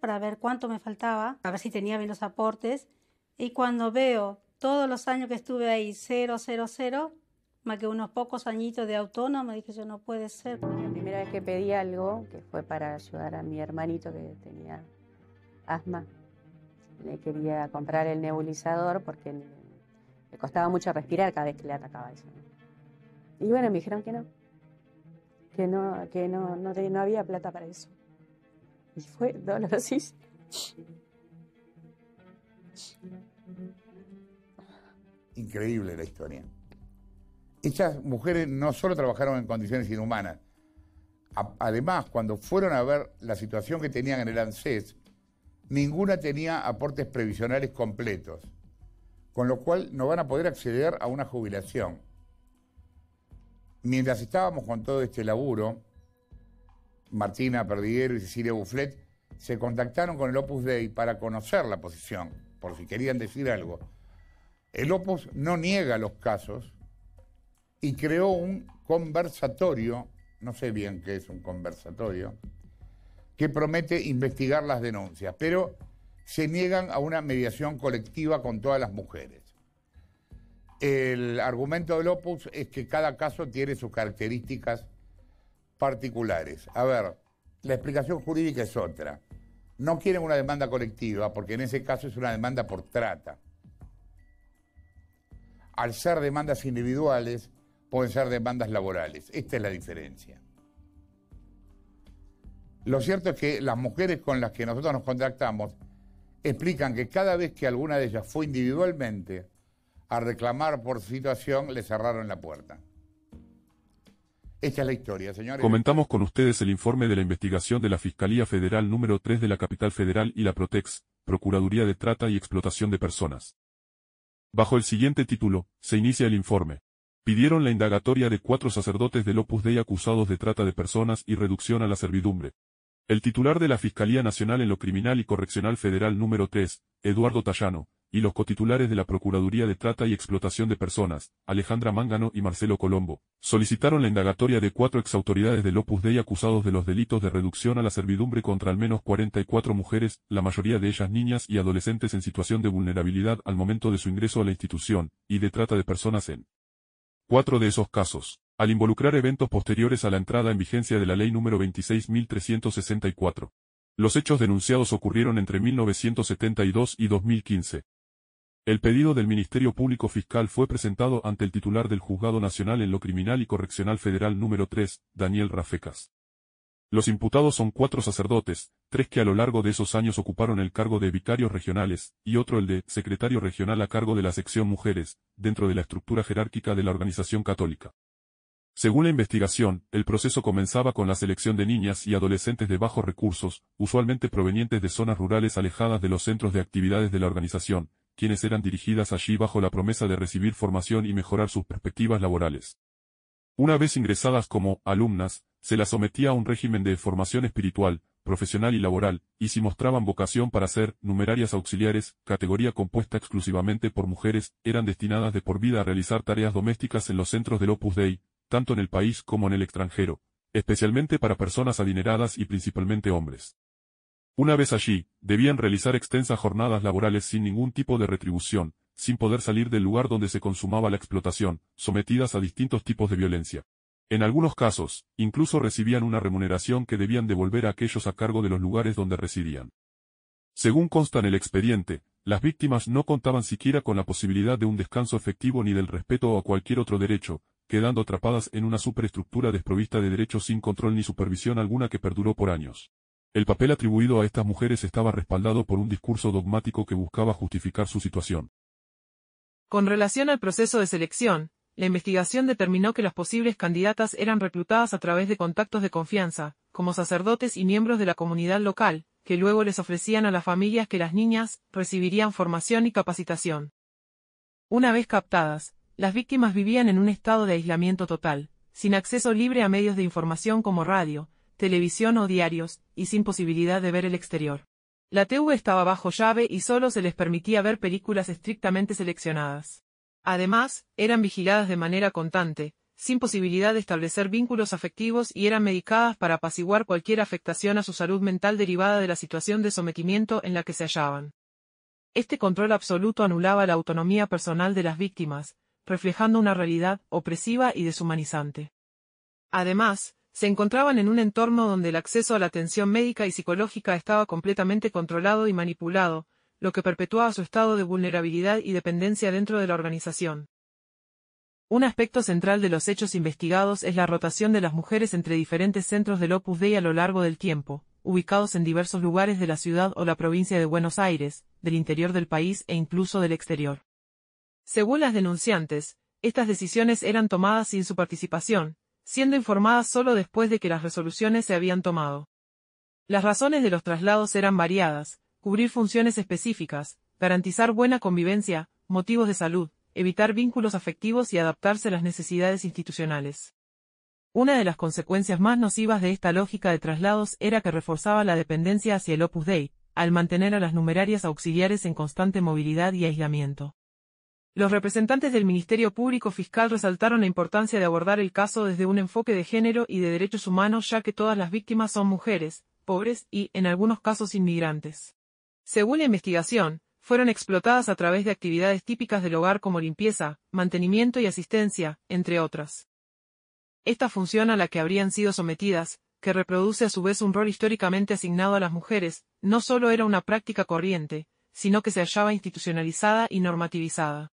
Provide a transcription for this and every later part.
para ver cuánto me faltaba, a ver si tenía bien los aportes. Y cuando veo todos los años que estuve ahí, cero, cero, cero, más que unos pocos añitos de autónoma, dije yo no puede ser. La primera vez que pedí algo, que fue para ayudar a mi hermanito que tenía asma, le quería comprar el nebulizador porque le costaba mucho respirar cada vez que le atacaba eso. Y bueno, me dijeron que no, que no, que no, no, no había plata para eso. Y fue Increíble la historia. Estas mujeres no solo trabajaron en condiciones inhumanas, además cuando fueron a ver la situación que tenían en el ANSES, ninguna tenía aportes previsionales completos, con lo cual no van a poder acceder a una jubilación. Mientras estábamos con todo este laburo, Martina Perdiguero y Cecilia Bufflet, se contactaron con el Opus Dei para conocer la posición, por si querían decir algo. El Opus no niega los casos y creó un conversatorio, no sé bien qué es un conversatorio, que promete investigar las denuncias, pero se niegan a una mediación colectiva con todas las mujeres. El argumento del Opus es que cada caso tiene sus características particulares. A ver, la explicación jurídica es otra. No quieren una demanda colectiva porque en ese caso es una demanda por trata. Al ser demandas individuales, pueden ser demandas laborales. Esta es la diferencia. Lo cierto es que las mujeres con las que nosotros nos contactamos explican que cada vez que alguna de ellas fue individualmente a reclamar por situación, le cerraron la puerta la historia, Comentamos con ustedes el informe de la investigación de la Fiscalía Federal número 3 de la Capital Federal y la Protex, Procuraduría de Trata y Explotación de Personas. Bajo el siguiente título, se inicia el informe. Pidieron la indagatoria de cuatro sacerdotes del Opus Dei acusados de trata de personas y reducción a la servidumbre. El titular de la Fiscalía Nacional en lo Criminal y Correccional Federal número 3, Eduardo Tallano, y los cotitulares de la Procuraduría de Trata y Explotación de Personas, Alejandra Mángano y Marcelo Colombo, solicitaron la indagatoria de cuatro exautoridades del Opus Dei acusados de los delitos de reducción a la servidumbre contra al menos 44 mujeres, la mayoría de ellas niñas y adolescentes en situación de vulnerabilidad al momento de su ingreso a la institución, y de trata de personas en cuatro de esos casos, al involucrar eventos posteriores a la entrada en vigencia de la Ley número 26364. Los hechos denunciados ocurrieron entre 1972 y 2015. El pedido del Ministerio Público Fiscal fue presentado ante el titular del Juzgado Nacional en lo Criminal y Correccional Federal número 3, Daniel Rafecas. Los imputados son cuatro sacerdotes, tres que a lo largo de esos años ocuparon el cargo de vicarios regionales, y otro el de secretario regional a cargo de la sección mujeres, dentro de la estructura jerárquica de la organización católica. Según la investigación, el proceso comenzaba con la selección de niñas y adolescentes de bajos recursos, usualmente provenientes de zonas rurales alejadas de los centros de actividades de la organización, quienes eran dirigidas allí bajo la promesa de recibir formación y mejorar sus perspectivas laborales. Una vez ingresadas como alumnas, se las sometía a un régimen de formación espiritual, profesional y laboral, y si mostraban vocación para ser numerarias auxiliares, categoría compuesta exclusivamente por mujeres, eran destinadas de por vida a realizar tareas domésticas en los centros del Opus Dei, tanto en el país como en el extranjero, especialmente para personas adineradas y principalmente hombres. Una vez allí, debían realizar extensas jornadas laborales sin ningún tipo de retribución, sin poder salir del lugar donde se consumaba la explotación, sometidas a distintos tipos de violencia. En algunos casos, incluso recibían una remuneración que debían devolver a aquellos a cargo de los lugares donde residían. Según consta en el expediente, las víctimas no contaban siquiera con la posibilidad de un descanso efectivo ni del respeto a cualquier otro derecho, quedando atrapadas en una superestructura desprovista de derechos sin control ni supervisión alguna que perduró por años. El papel atribuido a estas mujeres estaba respaldado por un discurso dogmático que buscaba justificar su situación. Con relación al proceso de selección, la investigación determinó que las posibles candidatas eran reclutadas a través de contactos de confianza, como sacerdotes y miembros de la comunidad local, que luego les ofrecían a las familias que las niñas recibirían formación y capacitación. Una vez captadas, las víctimas vivían en un estado de aislamiento total, sin acceso libre a medios de información como radio, televisión o diarios, y sin posibilidad de ver el exterior. La TV estaba bajo llave y solo se les permitía ver películas estrictamente seleccionadas. Además, eran vigiladas de manera constante, sin posibilidad de establecer vínculos afectivos y eran medicadas para apaciguar cualquier afectación a su salud mental derivada de la situación de sometimiento en la que se hallaban. Este control absoluto anulaba la autonomía personal de las víctimas, reflejando una realidad opresiva y deshumanizante. Además, se encontraban en un entorno donde el acceso a la atención médica y psicológica estaba completamente controlado y manipulado, lo que perpetuaba su estado de vulnerabilidad y dependencia dentro de la organización. Un aspecto central de los hechos investigados es la rotación de las mujeres entre diferentes centros del Opus Dei a lo largo del tiempo, ubicados en diversos lugares de la ciudad o la provincia de Buenos Aires, del interior del país e incluso del exterior. Según las denunciantes, estas decisiones eran tomadas sin su participación, siendo informadas solo después de que las resoluciones se habían tomado. Las razones de los traslados eran variadas, cubrir funciones específicas, garantizar buena convivencia, motivos de salud, evitar vínculos afectivos y adaptarse a las necesidades institucionales. Una de las consecuencias más nocivas de esta lógica de traslados era que reforzaba la dependencia hacia el Opus Dei, al mantener a las numerarias auxiliares en constante movilidad y aislamiento. Los representantes del Ministerio Público Fiscal resaltaron la importancia de abordar el caso desde un enfoque de género y de derechos humanos ya que todas las víctimas son mujeres, pobres y, en algunos casos, inmigrantes. Según la investigación, fueron explotadas a través de actividades típicas del hogar como limpieza, mantenimiento y asistencia, entre otras. Esta función a la que habrían sido sometidas, que reproduce a su vez un rol históricamente asignado a las mujeres, no solo era una práctica corriente, sino que se hallaba institucionalizada y normativizada.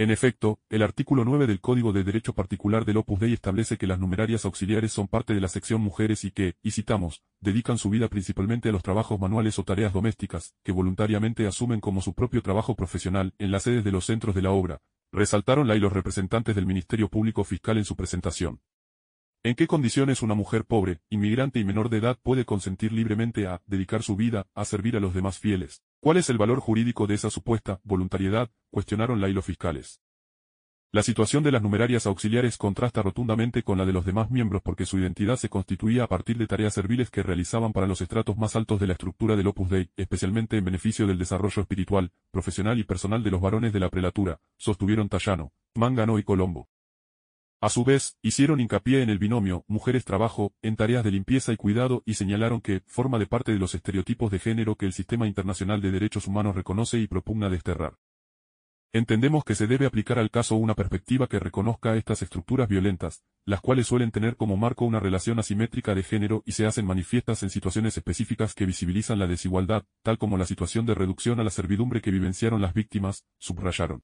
En efecto, el artículo 9 del Código de Derecho Particular del Opus Dei establece que las numerarias auxiliares son parte de la sección mujeres y que, y citamos, dedican su vida principalmente a los trabajos manuales o tareas domésticas, que voluntariamente asumen como su propio trabajo profesional en las sedes de los centros de la obra, resaltaron la y los representantes del Ministerio Público Fiscal en su presentación. ¿En qué condiciones una mujer pobre, inmigrante y menor de edad puede consentir libremente a dedicar su vida a servir a los demás fieles? ¿Cuál es el valor jurídico de esa supuesta voluntariedad? cuestionaron la y los fiscales. La situación de las numerarias auxiliares contrasta rotundamente con la de los demás miembros porque su identidad se constituía a partir de tareas serviles que realizaban para los estratos más altos de la estructura del Opus Dei, especialmente en beneficio del desarrollo espiritual, profesional y personal de los varones de la prelatura, sostuvieron Tallano, Mangano y Colombo. A su vez, hicieron hincapié en el binomio mujeres-trabajo, en tareas de limpieza y cuidado y señalaron que, forma de parte de los estereotipos de género que el sistema internacional de derechos humanos reconoce y propugna desterrar. Entendemos que se debe aplicar al caso una perspectiva que reconozca estas estructuras violentas, las cuales suelen tener como marco una relación asimétrica de género y se hacen manifiestas en situaciones específicas que visibilizan la desigualdad, tal como la situación de reducción a la servidumbre que vivenciaron las víctimas, subrayaron.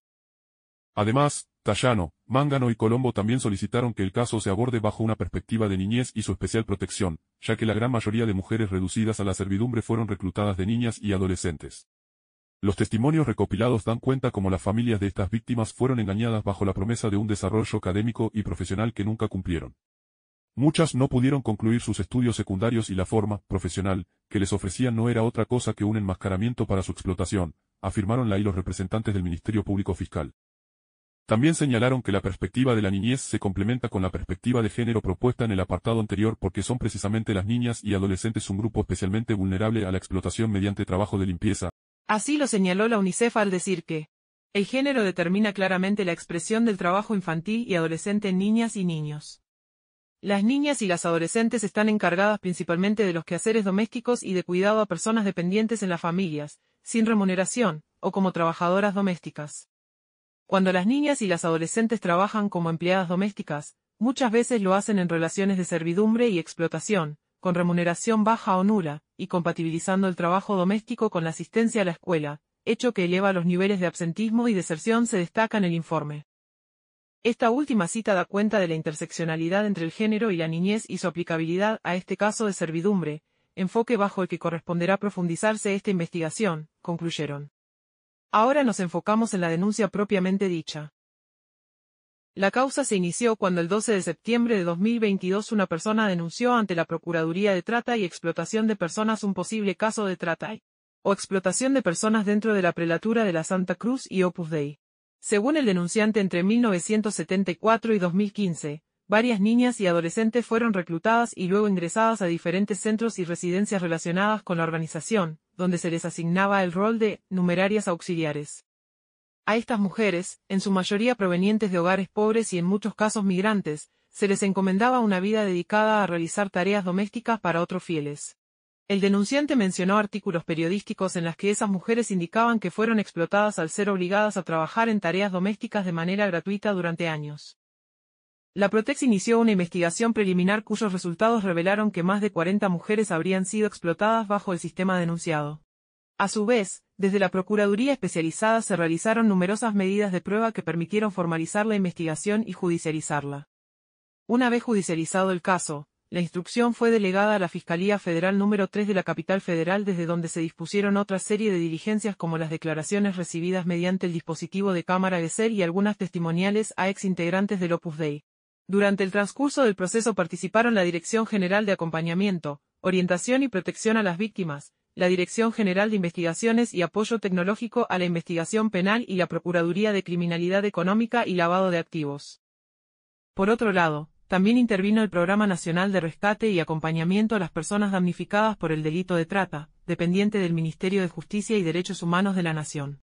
Además, Tallano, Mángano y Colombo también solicitaron que el caso se aborde bajo una perspectiva de niñez y su especial protección, ya que la gran mayoría de mujeres reducidas a la servidumbre fueron reclutadas de niñas y adolescentes. Los testimonios recopilados dan cuenta cómo las familias de estas víctimas fueron engañadas bajo la promesa de un desarrollo académico y profesional que nunca cumplieron. Muchas no pudieron concluir sus estudios secundarios y la forma, profesional, que les ofrecían no era otra cosa que un enmascaramiento para su explotación, afirmaron la y los representantes del Ministerio Público Fiscal. También señalaron que la perspectiva de la niñez se complementa con la perspectiva de género propuesta en el apartado anterior porque son precisamente las niñas y adolescentes un grupo especialmente vulnerable a la explotación mediante trabajo de limpieza. Así lo señaló la UNICEF al decir que el género determina claramente la expresión del trabajo infantil y adolescente en niñas y niños. Las niñas y las adolescentes están encargadas principalmente de los quehaceres domésticos y de cuidado a personas dependientes en las familias, sin remuneración, o como trabajadoras domésticas. Cuando las niñas y las adolescentes trabajan como empleadas domésticas, muchas veces lo hacen en relaciones de servidumbre y explotación, con remuneración baja o nula, y compatibilizando el trabajo doméstico con la asistencia a la escuela, hecho que eleva los niveles de absentismo y deserción se destaca en el informe. Esta última cita da cuenta de la interseccionalidad entre el género y la niñez y su aplicabilidad a este caso de servidumbre, enfoque bajo el que corresponderá profundizarse esta investigación, concluyeron. Ahora nos enfocamos en la denuncia propiamente dicha. La causa se inició cuando el 12 de septiembre de 2022 una persona denunció ante la Procuraduría de Trata y Explotación de Personas un posible caso de trata o explotación de personas dentro de la prelatura de la Santa Cruz y Opus Dei. Según el denunciante, entre 1974 y 2015, varias niñas y adolescentes fueron reclutadas y luego ingresadas a diferentes centros y residencias relacionadas con la organización, donde se les asignaba el rol de numerarias auxiliares. A estas mujeres, en su mayoría provenientes de hogares pobres y en muchos casos migrantes, se les encomendaba una vida dedicada a realizar tareas domésticas para otros fieles. El denunciante mencionó artículos periodísticos en las que esas mujeres indicaban que fueron explotadas al ser obligadas a trabajar en tareas domésticas de manera gratuita durante años. La Protex inició una investigación preliminar cuyos resultados revelaron que más de 40 mujeres habrían sido explotadas bajo el sistema denunciado. A su vez, desde la Procuraduría especializada se realizaron numerosas medidas de prueba que permitieron formalizar la investigación y judicializarla. Una vez judicializado el caso, la instrucción fue delegada a la Fiscalía Federal número 3 de la Capital Federal desde donde se dispusieron otra serie de diligencias como las declaraciones recibidas mediante el dispositivo de cámara de ser y algunas testimoniales a ex integrantes del Opus Dei. Durante el transcurso del proceso participaron la Dirección General de Acompañamiento, Orientación y Protección a las Víctimas, la Dirección General de Investigaciones y Apoyo Tecnológico a la Investigación Penal y la Procuraduría de Criminalidad Económica y Lavado de Activos. Por otro lado, también intervino el Programa Nacional de Rescate y Acompañamiento a las Personas Damnificadas por el Delito de Trata, dependiente del Ministerio de Justicia y Derechos Humanos de la Nación.